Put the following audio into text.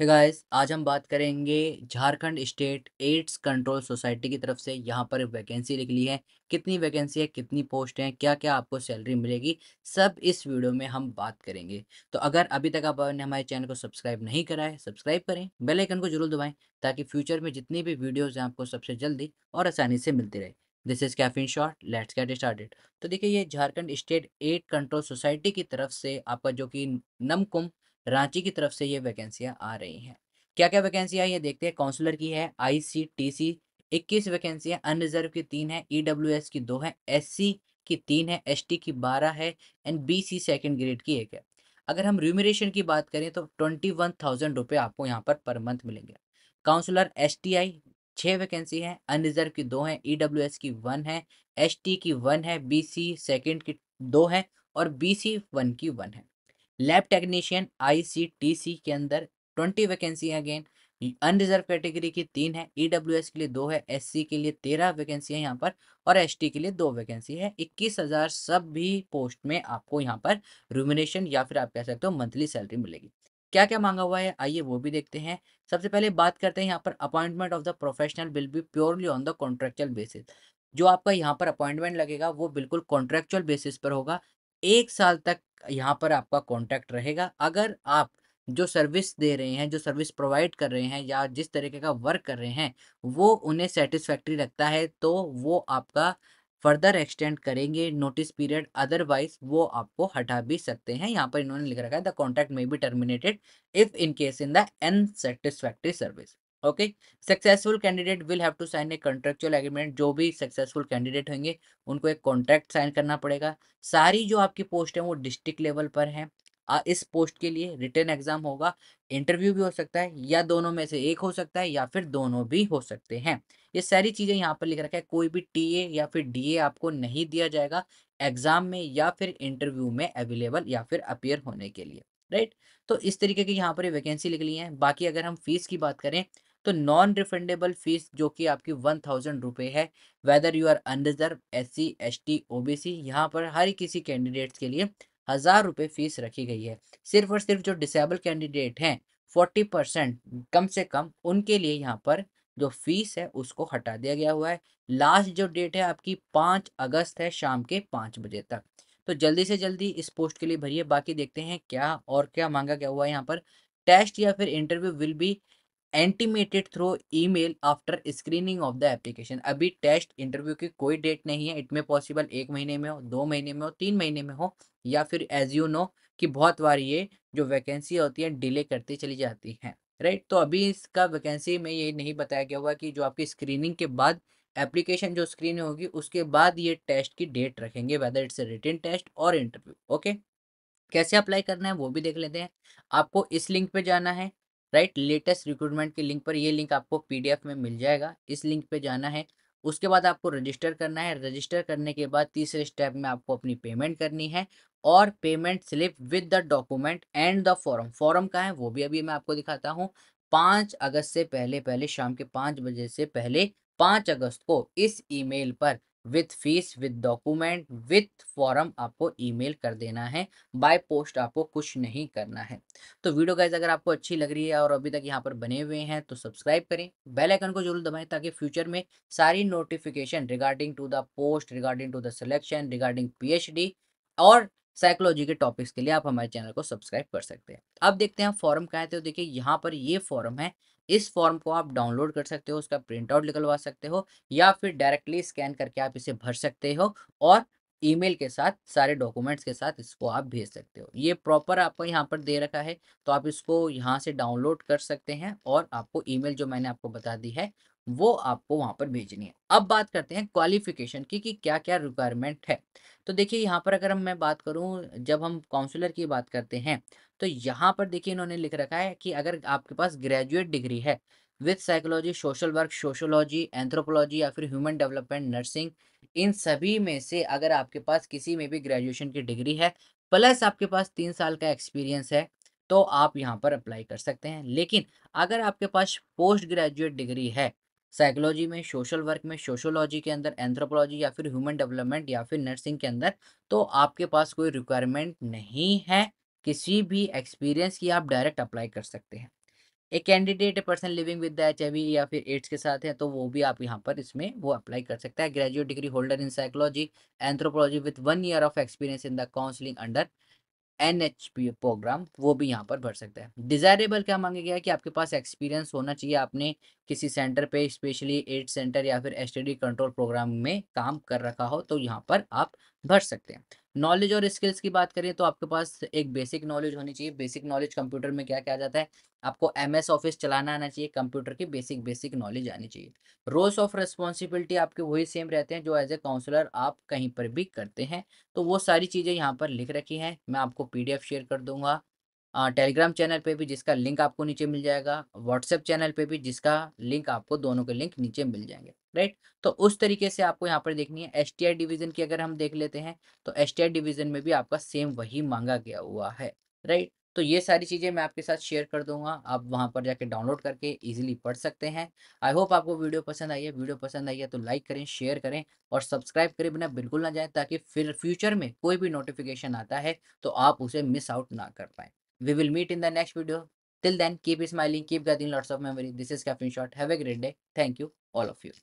है hey guys आज हम बात करेंगे Jharkhand state AIDS control society की तरफ से यहाँ पर वैकेंसी निकली है कितनी वैकेंसी है कितनी पोस्ट है क्या क्या आपको सैलरी मिलेगी सब इस वीडियो में हम बात करेंगे तो अगर अभी तक आपने हमारे चैनल को सब्सक्राइब नहीं करा है सब्सक्राइब करें बेल आइकन को जरूर दबाएं ताकि फ्यूचर में जितनी भी वीडियोज़ हैं आपको सबसे जल्दी और आसानी से मिलती रहे दिस इज कैफिन शॉर्ट लेट्स गेट स्टार्टेड तो देखिए ये Jharkhand state AIDS control society की तरफ से आपका जो कि नमकुम रांची की तरफ से ये वैकेंसियाँ आ रही हैं क्या क्या वैकेंसियाँ ये देखते हैं काउंसलर की है आई सी टी सी इक्कीस वैकेंसियाँ अनरिजर्व की तीन है ई डब्ल्यू एस की दो है एस सी की तीन है एस टी की बारह है and B C second grade की एक है अगर हम र्यूमिनेशन की बात करें तो ट्वेंटी वन थाउजेंड रुपये आपको यहाँ पर पर मंथ मिलेंगे काउंसलर एस टी आई छः वैकेंसी हैं अनरिजर्व की दो हैं ई डब्ल्यू एस की वन है एस टी की वन है बी सी सेकेंड की दो है और बी सी वन की वन है लैब टेक्नीशियन आईसीटीसी के अंदर twenty vacancy again unreserve category की तीन है ईडब्ल्यू e के लिए दो है एससी के लिए तेरह वैकेंसी है यहाँ पर और एसटी के लिए दो वैकेंसी है इक्कीस हजार सब भी पोस्ट में आपको यहाँ पर रूमिनेशन या फिर आप कह सकते हो मंथली सैलरी मिलेगी क्या क्या मांगा हुआ है आइए वो भी देखते हैं सबसे पहले बात करते हैं यहाँ पर appointment of the professional will be purely on the contractual basis जो आपका यहाँ पर अपॉइंटमेंट लगेगा वो बिल्कुल कॉन्ट्रेक्चुअल बेसिस पर होगा एक साल तक यहाँ पर आपका कॉन्टैक्ट रहेगा अगर आप जो सर्विस दे रहे हैं जो सर्विस प्रोवाइड कर रहे हैं या जिस तरीके का वर्क कर रहे हैं वो उन्हें सेटिस्फैक्ट्री लगता है तो वो आपका फर्दर एक्सटेंड करेंगे नोटिस पीरियड अदरवाइज वो आपको हटा भी सकते हैं यहाँ पर इन्होंने लिख रखा है the contract may be terminated if in case in the unsatisfactory service okay successful candidate will have to sign a contractual agreement जो भी सक्सेसफुल कैंडिडेट होंगे उनको एक कॉन्ट्रैक्ट साइन करना पड़ेगा सारी जो आपकी पोस्ट है वो डिस्ट्रिक्ट लेवल पर है इस पोस्ट के लिए रिटर्न एग्जाम होगा इंटरव्यू भी हो सकता है या दोनों में से एक हो सकता है या फिर दोनों भी हो सकते हैं ये सारी चीज़ें यहाँ पर लिख रखा है कोई भी टी या फिर डी आपको नहीं दिया जाएगा एग्जाम में या फिर इंटरव्यू में अवेलेबल या फिर अपियर होने के लिए राइट तो इस तरीके की यहाँ पर वैकेंसी लिख ली है बाकी अगर हम फीस की बात करें तो नॉन रिफंडेबल फीस जो कि आपकी वन थाउजेंड रुपये है whether you are unreserve S C S T O B C यहाँ पर हर किसी कैंडिडेट्स के लिए हज़ार रुपये फीस रखी गई है सिर्फ और सिर्फ जो डिसेबल कैंडिडेट हैं फोर्टी परसेंट कम से कम उनके लिए यहाँ पर जो फीस है उसको हटा दिया गया हुआ है लास्ट जो डेट है आपकी पाँच अगस्त है शाम के पाँच बजे तक तो जल्दी से जल्दी इस पोस्ट के लिए भरिए बाकी देखते हैं क्या और क्या मांगा गया हुआ है यहाँ पर टेस्ट या फिर interview will be intimated e email after screening of the application अभी टेस्ट इंटरव्यू की कोई डेट नहीं है इट में पॉसिबल एक महीने में हो दो महीने में हो तीन महीने में हो या फिर एज यू नो कि बहुत बार ये जो वैकेंसी होती है डिले करती चली जाती है राइट तो अभी इसका वैकेंसी में ये नहीं बताया गया हुआ कि जो आपकी स्क्रीनिंग के बाद एप्लीकेशन जो स्क्रीन होगी उसके बाद ये टेस्ट की डेट रखेंगे वेदर इट्स रिटर्न टेस्ट और इंटरव्यू ओके कैसे अप्लाई करना है वो भी देख लेते हैं आपको इस लिंक पे जाना है राइट लेटेस्ट रिक्रूटमेंट के लिंक पर ये लिंक आपको पीडीएफ में मिल जाएगा इस लिंक पे जाना है उसके बाद आपको रजिस्टर करना है रजिस्टर करने के बाद तीसरे स्टेप में आपको अपनी पेमेंट करनी है और payment slip with the document and the form form का है वो भी अभी मैं आपको दिखाता हूँ पाँच अगस्त से पहले पहले शाम के पाँच बजे से पहले पाँच अगस्त को इस ईमेल पर with fees with document with form आपको ईमेल कर देना है बाय पोस्ट आपको कुछ नहीं करना है तो वीडियो गाइज अगर आपको अच्छी लग रही है और अभी तक यहाँ पर बने हुए हैं तो सब्सक्राइब करें बेल आइकन को जरूर दबाएं ताकि फ्यूचर में सारी notification regarding to the post regarding to the selection regarding the और साइकोलॉजी के टॉपिक्स के लिए आप हमारे चैनल को सब्सक्राइब कर सकते हैं अब देखते हैं फॉरम कहते हो देखिए यहाँ पर ये फॉरम है इस फॉर्म को आप डाउनलोड कर सकते हो उसका प्रिंटआउट निकलवा सकते हो या फिर डायरेक्टली स्कैन करके आप इसे भर सकते हो और ईमेल के साथ सारे डॉक्यूमेंट्स के साथ इसको आप भेज सकते हो ये प्रॉपर आपको यहाँ पर दे रखा है तो आप इसको यहाँ से डाउनलोड कर सकते हैं और आपको ईमेल जो मैंने आपको बता दी है वो आपको वहां पर भेजनी है अब बात करते हैं क्वालिफिकेशन की कि क्या क्या रिक्वायरमेंट है तो देखिए यहाँ पर अगर हम मैं बात करूँ जब हम काउंसलर की बात करते हैं तो यहाँ पर देखिए इन्होंने लिख रखा है कि अगर आपके पास ग्रेजुएट डिग्री है with psychology social work sociology anthropology या फिर ह्यूमन डेवलपमेंट नर्सिंग इन सभी में से अगर आपके पास किसी में भी ग्रेजुएशन की डिग्री है प्लस आपके पास तीन साल का एक्सपीरियंस है तो आप यहाँ पर अप्लाई कर सकते हैं लेकिन अगर आपके पास पोस्ट ग्रेजुएट डिग्री है साइकोलॉजी में सोशल वर्क में सोशोलॉजी के अंदर एंथ्रोपोलॉजी या फिर ह्यूमन डेवलपमेंट या फिर नर्सिंग के अंदर तो आपके पास कोई रिक्वायरमेंट नहीं है किसी भी एक्सपीरियंस की आप डायरेक्ट अप्लाई कर सकते हैं एक candidate person living with H या फिर एड्स के साथ है तो वो भी आप यहाँ पर इसमें वो अप्लाई कर सकता है graduate degree holder in psychology anthropology with one year of experience in the counselling under N H P programme वो भी यहाँ पर भर सकता है डिजायरेबल क्या मांगे गया है कि आपके पास एक्सपीरियंस होना चाहिए आपने किसी सेंटर पे स्पेशली एड सेंटर या फिर एस कंट्रोल प्रोग्राम में काम कर रखा हो तो यहाँ पर आप भर सकते हैं नॉलेज और स्किल्स की बात करें तो आपके पास एक बेसिक नॉलेज होनी चाहिए बेसिक नॉलेज कंप्यूटर में क्या क्या जाता है आपको एम एस ऑफिस चलाना आना चाहिए कंप्यूटर की बेसिक बेसिक नॉलेज आनी चाहिए रोल्स ऑफ रेस्पॉन्सिबिलिटी आपके वही सेम रहते हैं जो एज ए काउंसलर आप कहीं पर भी करते हैं तो वो सारी चीज़ें यहाँ पर लिख रखी हैं मैं आपको पी शेयर कर दूंगा टेलीग्राम चैनल पे भी जिसका लिंक आपको नीचे मिल जाएगा व्हाट्सएप चैनल पे भी जिसका लिंक आपको दोनों के लिंक नीचे मिल जाएंगे राइट तो उस तरीके से आपको यहाँ पर देखनी है एस डिवीजन की अगर हम देख लेते हैं तो एस डिवीजन में भी आपका सेम वही मांगा गया हुआ है राइट तो ये सारी चीज़ें मैं आपके साथ शेयर कर दूंगा आप वहां पर जाके डाउनलोड करके इजीली पढ़ सकते हैं आई होप आपको वीडियो पसंद आई है वीडियो पसंद आई है तो लाइक करें शेयर करें और सब्सक्राइब करें बिना बिल्कुल ना जाए ताकि फिर फ्यूचर में कोई भी नोटिफिकेशन आता है तो आप उसे मिस आउट ना कर पाएँ We will meet in the next video. Till then, keep smiling, keep gathering lots of memory. This is Caffeine Shot. Have a great day. Thank you, all of you.